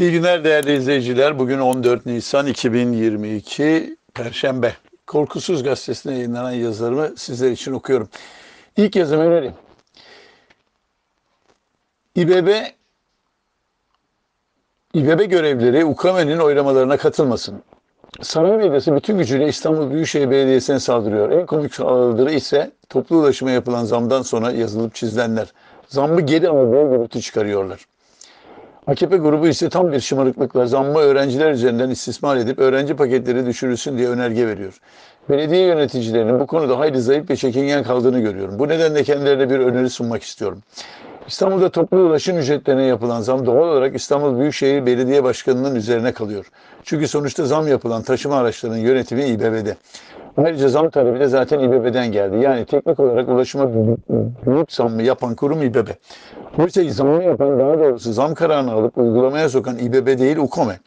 İyi günler değerli izleyiciler. Bugün 14 Nisan 2022 Perşembe. Korkusuz Gazetesi'ne yayınlanan yazılarımı sizler için okuyorum. İlk yazımı önerim. İBB İBB görevlileri UKM'nin oylamalarına katılmasın. Saray medyası bütün gücüyle İstanbul Büyükşehir Belediyesi'ne saldırıyor. En komik saldırı ise toplu ulaşıma yapılan zamdan sonra yazılıp çizilenler. Zammı geri almaya görüntü çıkarıyorlar. AKP grubu ise tam bir şımarıklıkla zammı öğrenciler üzerinden istismar edip öğrenci paketleri düşürülsün diye önerge veriyor. Belediye yöneticilerinin bu konuda hayli zayıf ve çekingen kaldığını görüyorum. Bu nedenle kendilerine bir öneri sunmak istiyorum. İstanbul'da toplu ulaşım ücretlerine yapılan zam doğal olarak İstanbul Büyükşehir Belediye Başkanı'nın üzerine kalıyor. Çünkü sonuçta zam yapılan taşıma araçlarının yönetimi İBB'de. Ayrıca zam talebi de zaten İBB'den geldi. Yani teknik olarak ulaşıma büyük zammı yapan kurum İBB. Oysa ki zammı yapan daha doğrusu zam kararını alıp uygulamaya sokan İBB değil UKOME.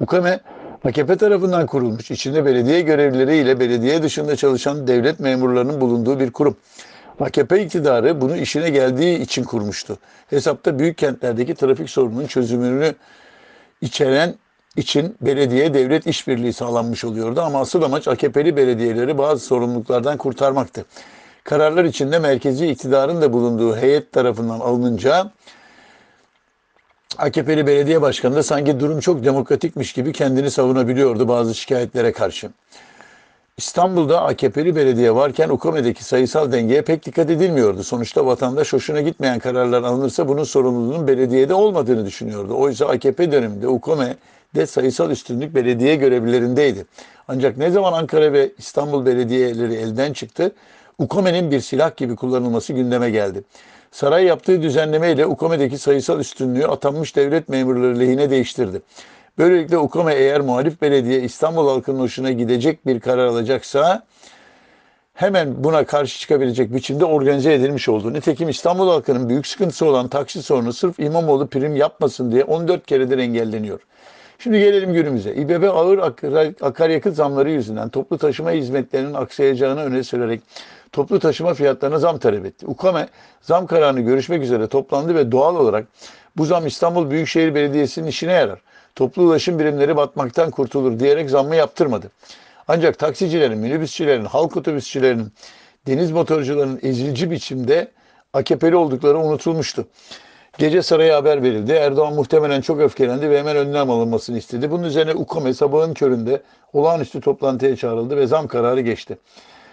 UKOME AKP tarafından kurulmuş, içinde belediye görevlileriyle belediye dışında çalışan devlet memurlarının bulunduğu bir kurum. AKP iktidarı bunu işine geldiği için kurmuştu. Hesapta büyük kentlerdeki trafik sorununun çözümünü içeren için belediye devlet işbirliği sağlanmış oluyordu ama asıl amaç AKP'li belediyeleri bazı sorumluluklardan kurtarmaktı. Kararlar içinde merkezi iktidarın da bulunduğu heyet tarafından alınınca AKP'li belediye başkanı da sanki durum çok demokratikmiş gibi kendini savunabiliyordu bazı şikayetlere karşı. İstanbul'da AKP'li belediye varken UKOME'deki sayısal dengeye pek dikkat edilmiyordu. Sonuçta vatandaş hoşuna gitmeyen kararlar alınırsa bunun sorumluluğunun belediyede olmadığını düşünüyordu. Oysa AKP döneminde UKOME de sayısal üstünlük belediye görevlilerindeydi. Ancak ne zaman Ankara ve İstanbul belediyeleri elden çıktı, UKOME'nin bir silah gibi kullanılması gündeme geldi. Saray yaptığı düzenlemeyle UKOME'deki sayısal üstünlüğü atanmış devlet memurları lehine değiştirdi. Böylelikle UKOME eğer muhalif belediye İstanbul halkının hoşuna gidecek bir karar alacaksa hemen buna karşı çıkabilecek biçimde organize edilmiş oldu. Nitekim İstanbul halkının büyük sıkıntısı olan taksi sorunu sırf İmamoğlu prim yapmasın diye 14 keredir engelleniyor. Şimdi gelelim günümüze. İBB ağır akaryakıt zamları yüzünden toplu taşıma hizmetlerinin aksayacağını öne sürerek toplu taşıma fiyatlarına zam talep etti. UKAME zam kararını görüşmek üzere toplandı ve doğal olarak bu zam İstanbul Büyükşehir Belediyesi'nin işine yarar. Toplu ulaşım birimleri batmaktan kurtulur diyerek zammı yaptırmadı. Ancak taksicilerin, minibüsçilerin, halk otobüsçilerin, deniz motorcularının ezilci biçimde AKP'li oldukları unutulmuştu. Gece saraya haber verildi. Erdoğan muhtemelen çok öfkelendi ve hemen önlem alınmasını istedi. Bunun üzerine UKOME sabahın köründe olağanüstü toplantıya çağrıldı ve zam kararı geçti.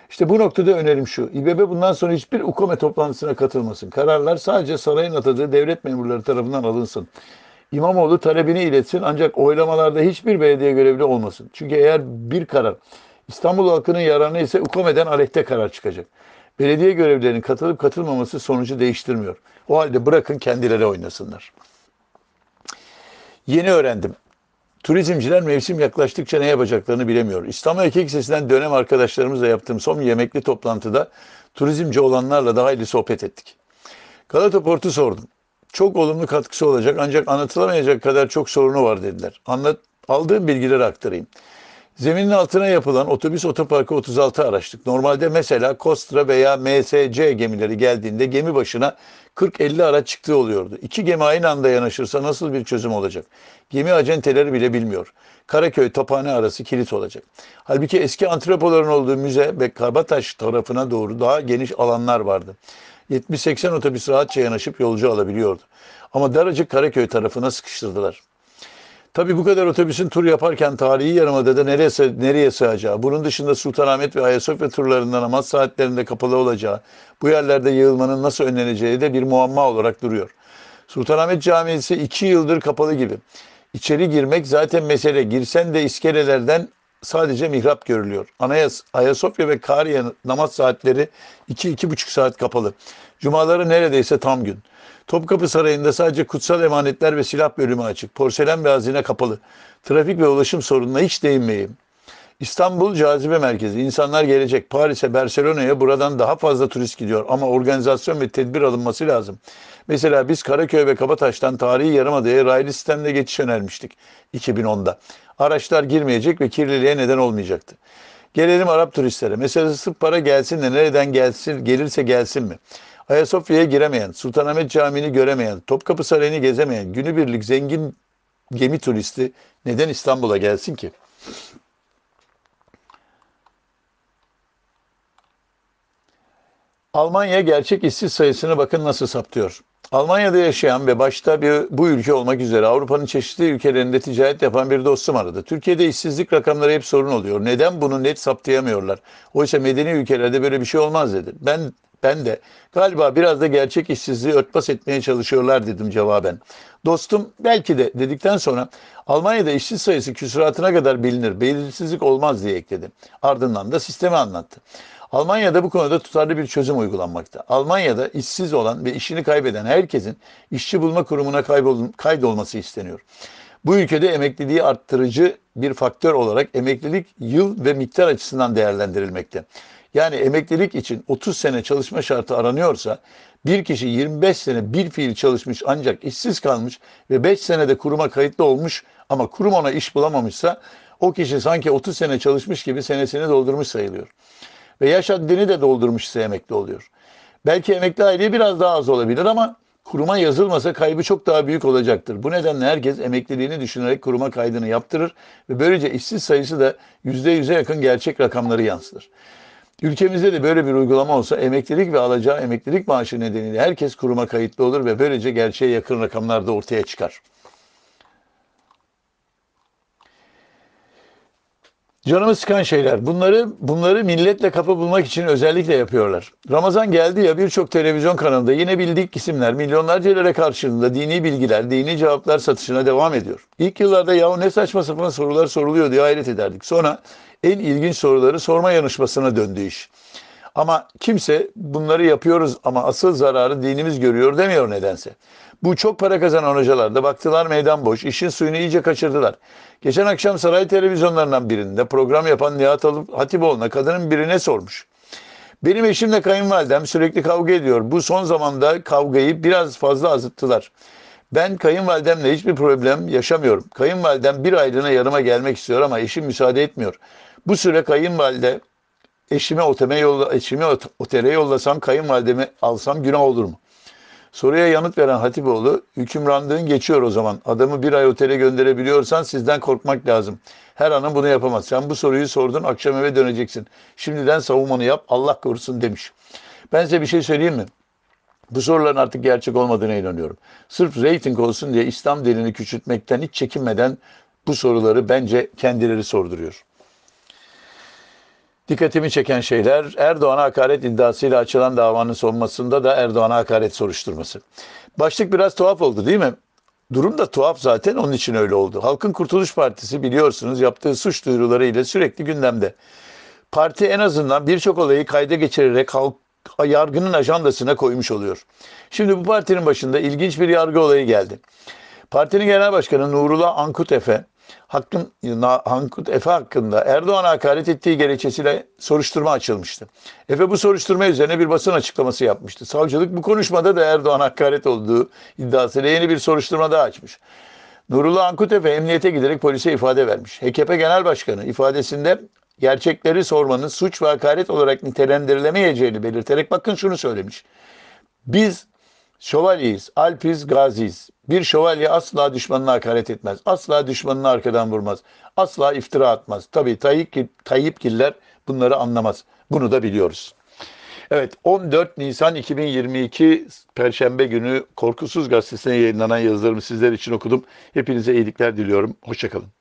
İşte bu noktada önerim şu. İBB bundan sonra hiçbir UKOME toplantısına katılmasın. Kararlar sadece sarayın atadığı devlet memurları tarafından alınsın. İmamoğlu talebini iletsin ancak oylamalarda hiçbir belediye görevli olmasın. Çünkü eğer bir karar İstanbul halkının yararına ise UKOME'den aleyhte karar çıkacak belediye görevlerinin katılıp katılmaması sonucu değiştirmiyor. O halde bırakın kendileri oynasınlar. Yeni öğrendim. Turizmciler mevsim yaklaştıkça ne yapacaklarını bilemiyor. İstanbul Erkek Lisesi'nden dönem arkadaşlarımızla yaptığım son yemekli toplantıda turizmci olanlarla daha iyi sohbet ettik. Galata Port'u sordum. Çok olumlu katkısı olacak ancak anlatılamayacak kadar çok sorunu var dediler. Anlat, aldığım bilgileri aktarayım. Zeminin altına yapılan otobüs otoparkı 36 araçlık. Normalde mesela Kostra veya MSC gemileri geldiğinde gemi başına 40-50 araç çıktığı oluyordu. İki gemi aynı anda yanaşırsa nasıl bir çözüm olacak? Gemi acenteleri bile bilmiyor. Karaköy Tophane arası kilit olacak. Halbuki eski antrepoların olduğu müze ve Kabataş tarafına doğru daha geniş alanlar vardı. 70-80 otobüs rahatça yanaşıp yolcu alabiliyordu. Ama daracık Karaköy tarafına sıkıştırdılar. Tabii bu kadar otobüsün tur yaparken tarihi yarımadada nereye, nereye sığacağı, bunun dışında Sultanahmet ve Ayasofya turlarında namaz saatlerinde kapalı olacağı, bu yerlerde yığılmanın nasıl önleneceği de bir muamma olarak duruyor. Sultanahmet Camii ise 2 yıldır kapalı gibi. İçeri girmek zaten mesele. Girsen de iskelelerden sadece mihrap görülüyor. Anayas, Ayasofya ve Kariye namaz saatleri 2-2,5 saat kapalı. Cumaları neredeyse tam gün. Topkapı Sarayı'nda sadece kutsal emanetler ve silah bölümü açık. Porselen ve hazine kapalı. Trafik ve ulaşım sorununa hiç değinmeyeyim. İstanbul cazibe merkezi. İnsanlar gelecek Paris'e, Barcelona'ya buradan daha fazla turist gidiyor. Ama organizasyon ve tedbir alınması lazım. Mesela biz Karaköy ve Kabataş'tan tarihi Yarımada'ya raylı sistemle geçiş önermiştik 2010'da. Araçlar girmeyecek ve kirliliğe neden olmayacaktı. Gelelim Arap turistlere. Mesela sırf para gelsin de nereden gelsin, gelirse gelsin mi? Ayasofya'ya giremeyen, Sultanahmet Camii'ni göremeyen, Topkapı Sarayı'nı gezemeyen, günübirlik zengin gemi turisti neden İstanbul'a gelsin ki? Almanya gerçek işsiz sayısını bakın nasıl saptıyor. Almanya'da yaşayan ve başta bir, bu ülke olmak üzere Avrupa'nın çeşitli ülkelerinde ticaret yapan bir dostum aradı. Türkiye'de işsizlik rakamları hep sorun oluyor. Neden bunu net saptayamıyorlar? Oysa medeni ülkelerde böyle bir şey olmaz dedi. Ben ben de galiba biraz da gerçek işsizliği örtbas etmeye çalışıyorlar dedim cevaben. Dostum belki de dedikten sonra Almanya'da işsiz sayısı küsuratına kadar bilinir, belirsizlik olmaz diye ekledi. Ardından da sistemi anlattı. Almanya'da bu konuda tutarlı bir çözüm uygulanmakta. Almanya'da işsiz olan ve işini kaybeden herkesin işçi bulma kurumuna kaydolması isteniyor. Bu ülkede emekliliği arttırıcı bir faktör olarak emeklilik yıl ve miktar açısından değerlendirilmekte. Yani emeklilik için 30 sene çalışma şartı aranıyorsa bir kişi 25 sene bir fiil çalışmış ancak işsiz kalmış ve 5 senede kuruma kayıtlı olmuş ama kurum ona iş bulamamışsa o kişi sanki 30 sene çalışmış gibi senesini doldurmuş sayılıyor ve yaş haddini de doldurmuşsa emekli oluyor. Belki emekli aylığı biraz daha az olabilir ama kuruma yazılmasa kaybı çok daha büyük olacaktır. Bu nedenle herkes emekliliğini düşünerek kuruma kaydını yaptırır ve böylece işsiz sayısı da %100'e yakın gerçek rakamları yansıtır. Ülkemizde de böyle bir uygulama olsa emeklilik ve alacağı emeklilik maaşı nedeniyle herkes kuruma kayıtlı olur ve böylece gerçeğe yakın rakamlar da ortaya çıkar. Canımı sıkan şeyler. Bunları bunları milletle kapı bulmak için özellikle yapıyorlar. Ramazan geldi ya birçok televizyon kanalında yine bildik isimler milyonlarca lira karşılığında dini bilgiler, dini cevaplar satışına devam ediyor. İlk yıllarda yahu ne saçma sapan sorular soruluyor diye hayret ederdik. Sonra en ilginç soruları sorma yanışmasına döndü iş. Ama kimse bunları yapıyoruz ama asıl zararı dinimiz görüyor demiyor nedense. Bu çok para kazanan hocalar da baktılar meydan boş. işin suyunu iyice kaçırdılar. Geçen akşam saray televizyonlarından birinde program yapan Nihat Hatipoğlu'na kadının birine sormuş. Benim eşimle kayınvalidem sürekli kavga ediyor. Bu son zamanda kavgayı biraz fazla azıttılar. Ben kayınvalidemle hiçbir problem yaşamıyorum. Kayınvalidem bir aylığına yanıma gelmek istiyor ama eşim müsaade etmiyor. Bu süre kayınvalide eşime oteme yolla, eşime otele yollasam kayınvalidemi alsam günah olur mu? Soruya yanıt veren Hatipoğlu, hükümrandığın geçiyor o zaman. Adamı bir ay otele gönderebiliyorsan sizden korkmak lazım. Her anın bunu yapamaz. Sen bu soruyu sordun, akşam eve döneceksin. Şimdiden savunmanı yap, Allah korusun demiş. Ben size bir şey söyleyeyim mi? Bu soruların artık gerçek olmadığına inanıyorum. Sırf reyting olsun diye İslam dilini küçültmekten hiç çekinmeden bu soruları bence kendileri sorduruyor. Dikkatimi çeken şeyler Erdoğan'a hakaret iddiasıyla açılan davanın sonmasında da Erdoğan'a hakaret soruşturması. Başlık biraz tuhaf oldu değil mi? Durum da tuhaf zaten onun için öyle oldu. Halkın Kurtuluş Partisi biliyorsunuz yaptığı suç duyuruları ile sürekli gündemde. Parti en azından birçok olayı kayda geçirerek halk yargının ajandasına koymuş oluyor. Şimdi bu partinin başında ilginç bir yargı olayı geldi. Partinin genel başkanı Nurullah Ankut Efe Hakkın, Hankut Efe hakkında Erdoğan'a hakaret ettiği gerekçesiyle soruşturma açılmıştı. Efe bu soruşturma üzerine bir basın açıklaması yapmıştı. Savcılık bu konuşmada da Erdoğan'a hakaret olduğu iddiasıyla yeni bir soruşturma daha açmış. Nurullah Ankut Efe emniyete giderek polise ifade vermiş. HKP Genel Başkanı ifadesinde gerçekleri sormanın suç ve hakaret olarak nitelendirilemeyeceğini belirterek bakın şunu söylemiş. Biz Şövalyeyiz, alpiz, gaziyiz. Bir şövalye asla düşmanına hakaret etmez. Asla düşmanını arkadan vurmaz. Asla iftira atmaz. Tabii Tayyip, giller bunları anlamaz. Bunu da biliyoruz. Evet 14 Nisan 2022 Perşembe günü Korkusuz Gazetesi'ne yayınlanan yazılarımı sizler için okudum. Hepinize iyilikler diliyorum. Hoşçakalın.